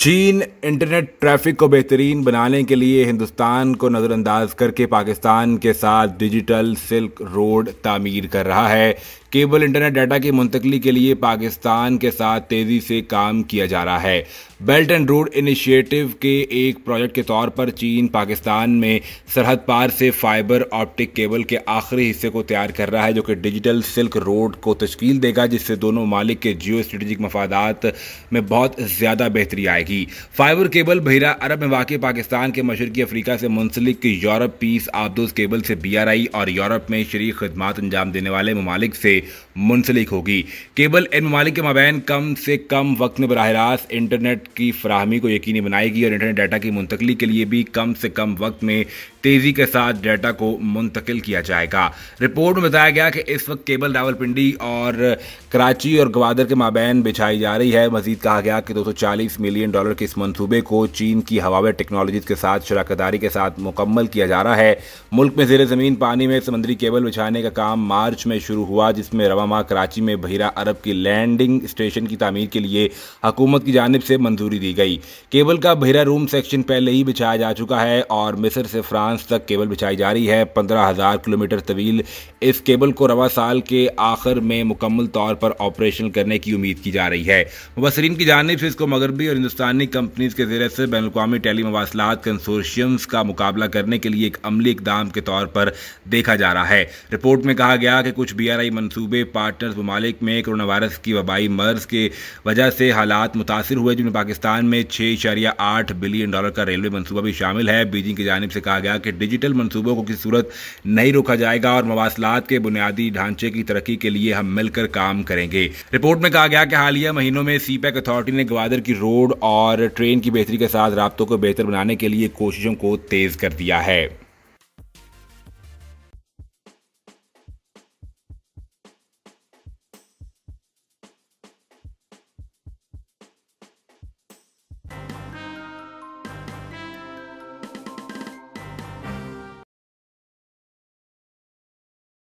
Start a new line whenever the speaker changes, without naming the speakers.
चीन internet traffic को बेहतरीन बनाने के लिए हिंदुस्तान को नज़रअंदाज करके पाकिस्तान के साथ डिजिटल सिल्क रोड तामीर कर रहा है केबल इंटरनेट डाटा की मुंतकली के लिए पाकिस्तान के साथ तेज़ी से काम किया जा रहा है बेल्ट एंड रोड इनिशिएटिव के एक प्रोजेक्ट के तौर पर चीन पाकिस्तान में सरहद पार से फाइबर ऑप्टिक केबल के आखिरी हिस्से को तैयार कर रहा है जो कि डिजिटल सिल्क रोड को तश्कील देगा जिससे दोनों मालिक के जियो स्ट्रेटिक मफादात में बहुत ज़्यादा बेहतरी आएगी की फाइबर केबल बहिरा अरब में वाक़ पाकिस्तान के मशरकी अफ्रीका से मुंसलिक यूरोप पीस आबदोज केबल से बी और यूरोप में शरीक खदमात अंजाम देने वाले ममालिक से मुंसलिक होगी केबल इन ममालिक के मबैन कम से कम वक्त में बरह रास्त इंटरनेट की फ्राहमी को यकीनी बनाएगी और इंटरनेट डाटा की मुंतकली के लिए भी कम से कम वक्त में तेज़ी के साथ डाटा को मुंतकिल किया जाएगा रिपोर्ट में बताया गया कि इस वक्त केबल रावलपिंडी और कराची और गवादर के माबेन बिछाई जा रही है मजीद कहा गया कि दो सौ चालीस मिलियन डॉलर के इस मंसूबे को चीन की हवावे टेक्नोलॉजीज के साथ शराकतदारी के साथ मुकम्मल किया जा रहा है मुल्क में जेर ज़मीन पानी में समुद्री केबल बिछाने का काम मार्च में शुरू हुआ जिसमें रवा माह कराची में बहिरा अरब की लैंडिंग स्टेशन की तमीर के लिए हुकूमत की जानब से मंजूरी दी गई केबल का बहिरा रूम सेक्शन पहले ही बिछाया जा चुका है और मिस्र से फ्रांस तक केबल बिछाई जा रही है पंद्रह हज़ार किलोमीटर तवील इस केबल को रवा साल के आखिर में मुकम्मल तौर पर ऑपरेशन करने की उम्मीद की जा रही है मुबसरीन की जानब से इसको मगरबी और हिंदुस्तान पाकिस्तानी कंपनीज के जरिए से बैन अवी टेली मवासलात कंसोर्शियम्स का मुकाबला करने के लिए एक अमली इकदाम के तौर पर देखा जा रहा है रिपोर्ट में कहा गया कि कुछ बी आर आई मनसूबे पार्टनर्स ममालिक में कोरोना वायरस की वबाई मर्ज के वजह से हालात मुतासर हुए जिनमें पाकिस्तान में छः इशारिया आठ बिलियन डॉलर का रेलवे मनसूबा भी शामिल है बीजिंग की जानब से कहा गया कि डिजिटल मनसूबों को किसी सूरत नहीं रोका जाएगा और मवासलात के बुनियादी ढांचे की तरक्की के लिए हम मिलकर काम करेंगे रिपोर्ट में कहा गया कि हालिया महीनों में सी पैक अथॉरिटी ने ग्वादर की रोड और और ट्रेन की बेहतरी के साथ राबतों को बेहतर बनाने के लिए कोशिशों को तेज़ कर दिया है